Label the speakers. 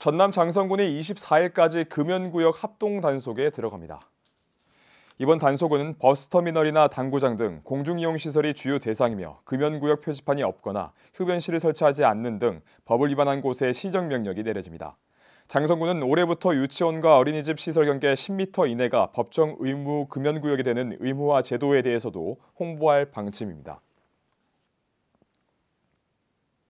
Speaker 1: 전남 장성군이 24일까지 금연구역 합동 단속에 들어갑니다. 이번 단속은 버스터미널이나 당구장 등 공중이용 시설이 주요 대상이며 금연구역 표지판이 없거나 흡연실을 설치하지 않는 등 법을 위반한 곳에 시정 명령이 내려집니다. 장성군은 올해부터 유치원과 어린이집 시설 경계 10m 이내가 법정 의무 금연구역이 되는 의무화 제도에 대해서도 홍보할 방침입니다.